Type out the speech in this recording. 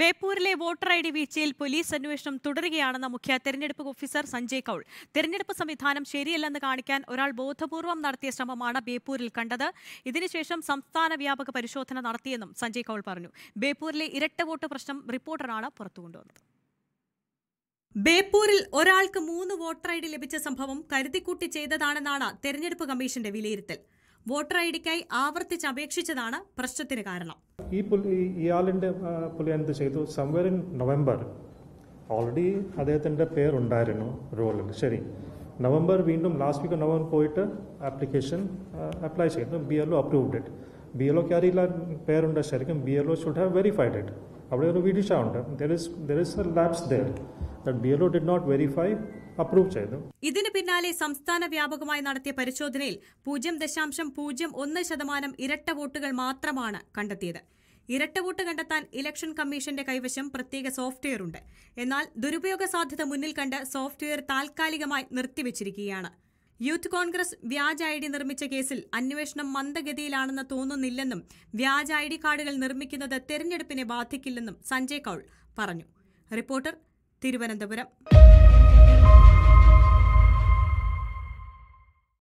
ബേപ്പൂരിലെ voter I D വീഴ്ചയിൽ police അന്വേഷണം തുടരുകയാണെന്ന മുഖ്യ തെരഞ്ഞെടുപ്പ് ഓഫീസർ സഞ്ജയ് കൌൾ തെരഞ്ഞെടുപ്പ് സംവിധാനം ശരിയല്ലെന്ന് കാണിക്കാൻ ഒരാൾ ബോധപൂർവം നടത്തിയ ശ്രമമാണ് ബേപ്പൂരിൽ കണ്ടത് ഇതിനുശേഷം സംസ്ഥാന വ്യാപക പരിശോധന നടത്തിയെന്നും സഞ്ജയ് കൌൾ പറഞ്ഞു ബേപ്പൂരിലെ ഇരട്ട വോട്ട് പ്രശ്നം റിപ്പോർട്ടറാണ് പുറത്തുകൊണ്ടുവന്നത് ബേപ്പൂരിൽ ഒരാൾക്ക് മൂന്ന് വോട്ടർ ഐ ഡി ലഭിച്ച സംഭവം കരുതിക്കൂട്ടി ചെയ്തതാണെന്നാണ് തെരഞ്ഞെടുപ്പ് കമ്മീഷന്റെ വിലയിരുത്തൽ വോട്ടർ ഐ ഡിക്കായി ആവർത്തിച്ച് അപേക്ഷിച്ചതാണ് പ്രശ്നത്തിന് കാരണം ഈ ഇയാളിന്റെ ഇയാളിൻ്റെ പുള്ളി എന്ത് ചെയ്തു സംവർ ഇൻ നവംബർ ഓൾറെഡി അദ്ദേഹത്തിൻ്റെ പേരുണ്ടായിരുന്നു റോളിൽ ശരി നവംബർ വീണ്ടും ലാസ്റ്റ് വീക്ക് നവംബർ പോയിട്ട് ആപ്ലിക്കേഷൻ അപ്ലൈ ചെയ്തു B L O approved it B L ഒക്ക് അറിയില്ല പേരുണ്ട് ശരിക്കും B L O should have verified it അവിടെ ഒരു വീഴ്ച ഉണ്ട് there is there is a lapse there that did not verify ഇതിന് പിന്നാലെ സംസ്ഥാന വ്യാപകമായി നടത്തിയ പരിശോധനയിൽ പൂജ്യം ദശാംശം പൂജ്യം ഒന്ന് ശതമാനം ഇരട്ട വോട്ടുകൾ മാത്രമാണ് കണ്ടെത്തിയത് ഇരട്ട വോട്ട് കണ്ടെത്താൻ ഇലക്ഷൻ കമ്മീഷന്റെ കൈവശം പ്രത്യേക സോഫ്റ്റ്വെയർ ഉണ്ട് എന്നാൽ ദുരുപയോഗ സാധ്യത മുന്നിൽ കണ്ട് സോഫ്റ്റ്വെയർ താൽക്കാലികമായി നിർത്തിവച്ചിരിക്കുകയാണ് യൂത്ത് കോൺഗ്രസ് വ്യാജ ഐ ഡി നിർമ്മിച്ച കേസിൽ അന്വേഷണം മന്ദഗതിയിലാണെന്ന് തോന്നുന്നില്ലെന്നും വ്യാജ ഐ ഡി കാർഡുകൾ നിർമ്മിക്കുന്നത് തെരഞ്ഞെടുപ്പിനെ ബാധിക്കില്ലെന്നും സഞ്ജയ് കൌൾ പറഞ്ഞു റിപ്പോർട്ടർ തിരുവനന്തപുരം